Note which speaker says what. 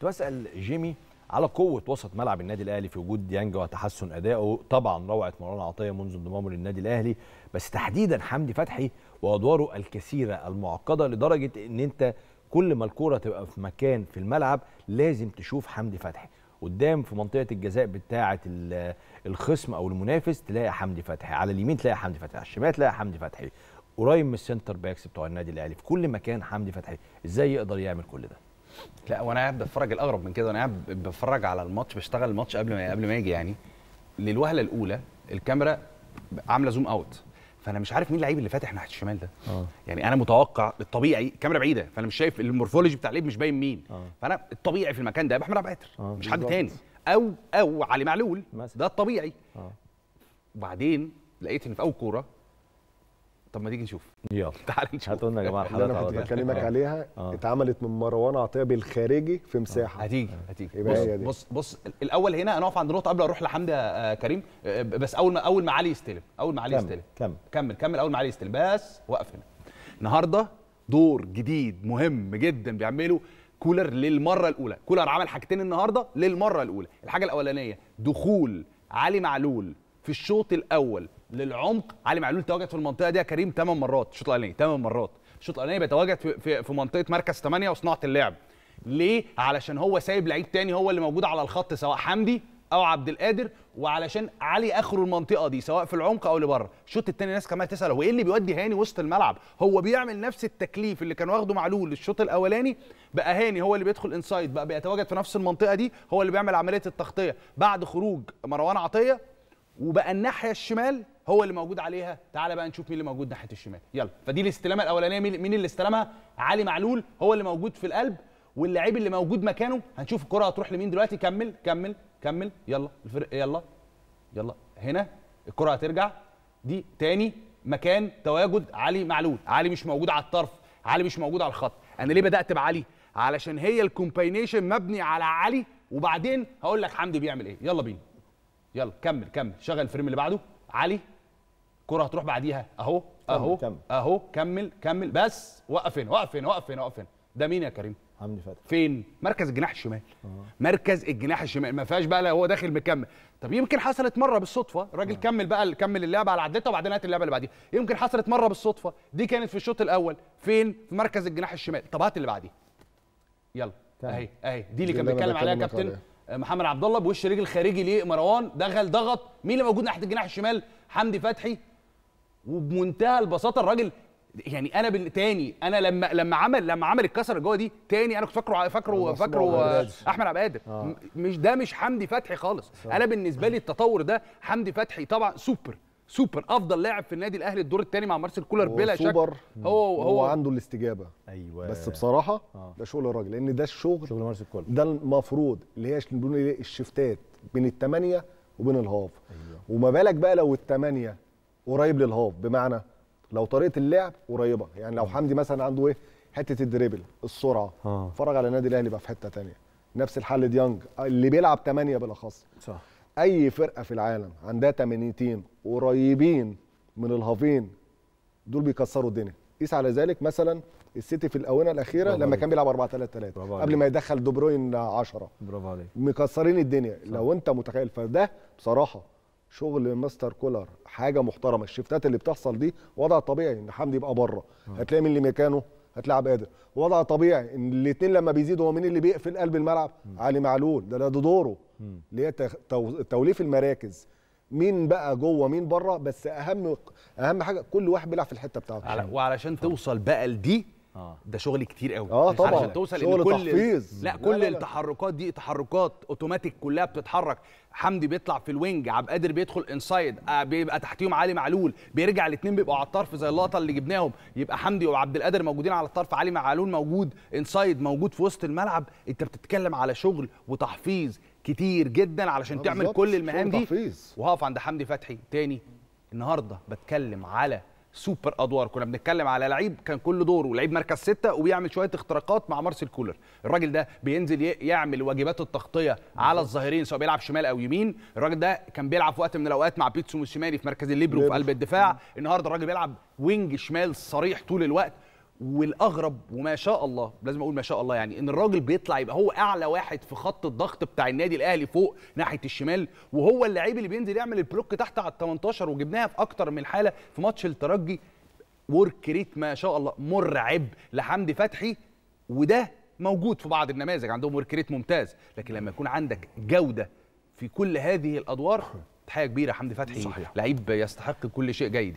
Speaker 1: كنت بسال جيمي على قوه وسط ملعب النادي الاهلي في وجود ديانج وتحسن ادائه طبعا روعه مروان عطيه منذ انضمامه للنادي الاهلي بس تحديدا حمدي فتحي وادواره الكثيره المعقده لدرجه ان انت كل ما الكوره تبقى في مكان في الملعب لازم تشوف حمدي فتحي قدام في منطقه الجزاء بتاعه الخصم او المنافس تلاقي حمدي فتحي على اليمين تلاقي حمدي فتحي على الشمال تلاقي حمدي فتحي قريب من السنتر باكس بتوع النادي الاهلي في كل مكان حمدي فتحي ازاي يقدر يعمل كل ده لا وانا قاعد بتفرج الاغرب من كده وانا قاعد بتفرج على الماتش بشتغل الماتش قبل ما قبل ما يجي يعني للوهله الاولى الكاميرا عامله زوم اوت فانا مش عارف مين اللعيب اللي فاتح ناحيه الشمال ده أوه. يعني انا متوقع الطبيعي الكاميرا بعيده فانا مش شايف المورفولوجي بتاع اللعيب مش باين مين أوه. فانا الطبيعي في المكان ده احمد عبد القادر آه، مش حد تاني او او علي معلول ده الطبيعي أوه. وبعدين لقيت ان في اول كوره طب ما تيجي نشوف يلا تعال
Speaker 2: نشوف هاتوا لنا يا جماعه الحلقه اللي انا كنت بكلمك آه. عليها آه. اتعملت من مروان عطيه بالخارجي في مساحه هتيجي آه. هتيجي بص, دي. بص بص
Speaker 1: الاول هنا هنقف عند نقطه قبل اروح لحمدي آه، كريم بس اول ما اول ما علي يستلم اول ما علي يستلم كمل كمل كمل اول ما علي يستلم بس وقف هنا النهارده دور جديد مهم جدا بيعمله كولر للمره الاولى كولر عمل حاجتين النهارده للمره الاولى الحاجه الاولانيه دخول علي معلول في الشوط الاول للعمق علي معلول تواجد في المنطقه دي يا كريم 8 مرات الشوط الاولاني 8 مرات الشوط الاولاني بيتواجد في, في, منطقه مركز 8 وصناعه اللعب ليه علشان هو سايب لعيب تاني هو اللي موجود على الخط سواء حمدي او عبد القادر وعلشان علي اخره المنطقه دي سواء في العمق او لبره الشوط الثاني ناس كمان تسال هو ايه اللي بيودي هاني وسط الملعب هو بيعمل نفس التكليف اللي كان واخده معلول الشوط الاولاني بقى هاني هو اللي بيدخل انسايد بقى بيتواجد في نفس المنطقه دي هو اللي بيعمل عمليه التغطيه بعد خروج مروان عطيه وبقى الناحيه الشمال هو اللي موجود عليها تعال بقى نشوف مين اللي موجود ناحيه الشمال يلا فدي الاستلامه الاولانيه مين اللي استلمها علي معلول هو اللي موجود في القلب واللاعب اللي موجود مكانه هنشوف الكره هتروح لمين دلوقتي كمل كمل كمل يلا الفرق يلا يلا هنا الكره هترجع دي تاني مكان تواجد علي معلول علي مش موجود على الطرف علي مش موجود على الخط انا ليه بدات بعلي علشان هي الكومباينيشن مبني على علي وبعدين هقول لك حمدي بيعمل ايه يلا بينا يلا كمل كمل شغل الفريم اللي بعده علي كره هتروح بعديها اهو اهو كمل. اهو كمل كمل بس وقف هنا وقف هنا وقف هنا وقف هنا ده مين يا كريم حمدي فتحي فين مركز الجناح الشمال أوه. مركز الجناح الشمال ما فيهاش بقى لا هو داخل مكمل طب يمكن حصلت مره بالصدفه الراجل نعم. كمل بقى كمل اللعبه على عدتها وبعدين هات اللعبه اللي بعديها يمكن حصلت مره بالصدفه دي كانت في الشوط الاول فين في مركز الجناح الشمال طب هات اللي بعديه يلا اهي اهي دي اللي كان بيتكلم عليها كابتن محمد عبد الله بوش رجل خارجي لمروان دخل ضغط مين اللي موجود ناحيه الجناح الشمال حمدي فتحي وبمنتهى البساطه الراجل يعني انا تاني انا لما لما عمل لما عمل الكسره جوه دي تاني انا كنت فاكره فاكره فاكره احمد عبد القادر آه. مش ده مش حمدي فتحي خالص صح. انا بالنسبه لي التطور ده حمدي فتحي طبعا سوبر سوبر افضل لاعب في النادي الاهلي الدور الثاني مع مارسيل كولر بلا شك هو هو هو
Speaker 2: عنده الاستجابه ايوه بس بصراحه آه. ده شغل الراجل لان ده الشغل شغل مارسيل كولر ده المفروض اللي هي بنقول ايه الشفتات بين الثمانيه وبين الهاف أيوة. وما بالك بقى لو الثمانيه قريب للهاف بمعنى لو طريقه اللعب قريبه يعني لو حمدي مثلا عنده ايه حته الدريبل السرعه آه. اتفرج على النادي الاهلي بقى في حته ثانيه نفس الحل ديانج اللي بيلعب ثمانيه بالاخص صح اي فرقه في العالم عندها 80 تيم قريبين من الهافين دول بيكسروا الدنيا قيس على ذلك مثلا السيتي في الاونه الاخيره لما كان بيلعب 4 3 3 قبل ما يدخل دي بروين 10 برافو عليك مكسرين الدنيا صح. لو انت متخيل فده بصراحه شغل مستر كولر حاجه محترمه الشفتات اللي بتحصل دي وضع طبيعي ان حمدي يبقى بره آه. هتلاقي من اللي مكانه هتلعب قادر وضع طبيعي ان الاثنين لما بيزيدوا هو مين اللي بيقفل قلب الملعب م. علي معلول ده ده دوره اللي هي توليف المراكز مين بقى جوه مين بره بس اهم اهم حاجه كل واحد بيلعب في الحته بتاعته
Speaker 1: وعلشان توصل بقى لدي آه. ده شغل كتير قوي اه طبعا عشان توصل شغل كل تحفيز لا كل لا لا. التحركات دي تحركات اوتوماتيك كلها بتتحرك حمدي بيطلع في الوينج عبد القادر بيدخل انسايد آه، بيبقى تحتيهم علي معلول بيرجع الاثنين بيبقوا على الطرف زي اللقطه اللي جبناهم يبقى حمدي وعبد القادر موجودين على الطرف علي معلول موجود انسايد موجود في وسط الملعب انت بتتكلم على شغل وتحفيز كتير جدا علشان آه، تعمل كل المهام دي وهقف عند حمدي فتحي تاني النهارده بتكلم على سوبر ادوار كنا بنتكلم على لعيب كان كل دوره لعيب مركز ستة وبيعمل شويه اختراقات مع مارسيل كولر الراجل ده بينزل يعمل واجبات التغطيه على الظاهرين سواء بيلعب شمال او يمين الراجل ده كان بيلعب في وقت من الاوقات مع بيتسو موسيماني في مركز الليبرو في قلب الدفاع النهارده الراجل بيلعب وينج شمال صريح طول الوقت والاغرب وما شاء الله لازم اقول ما شاء الله يعني ان الراجل بيطلع يبقى هو اعلى واحد في خط الضغط بتاع النادي الاهلي فوق ناحيه الشمال وهو اللعيب اللي بينزل يعمل البلوك تحت على ال 18 وجبناها في اكتر من حاله في ماتش الترجي ورك ريت ما شاء الله مرعب لحمدي فتحي وده موجود في بعض النماذج عندهم ورك ريت ممتاز لكن لما يكون عندك جوده في كل هذه الادوار تحيه كبيره حمدي فتحي صحيح. لعيب يستحق كل شيء جيد يعني.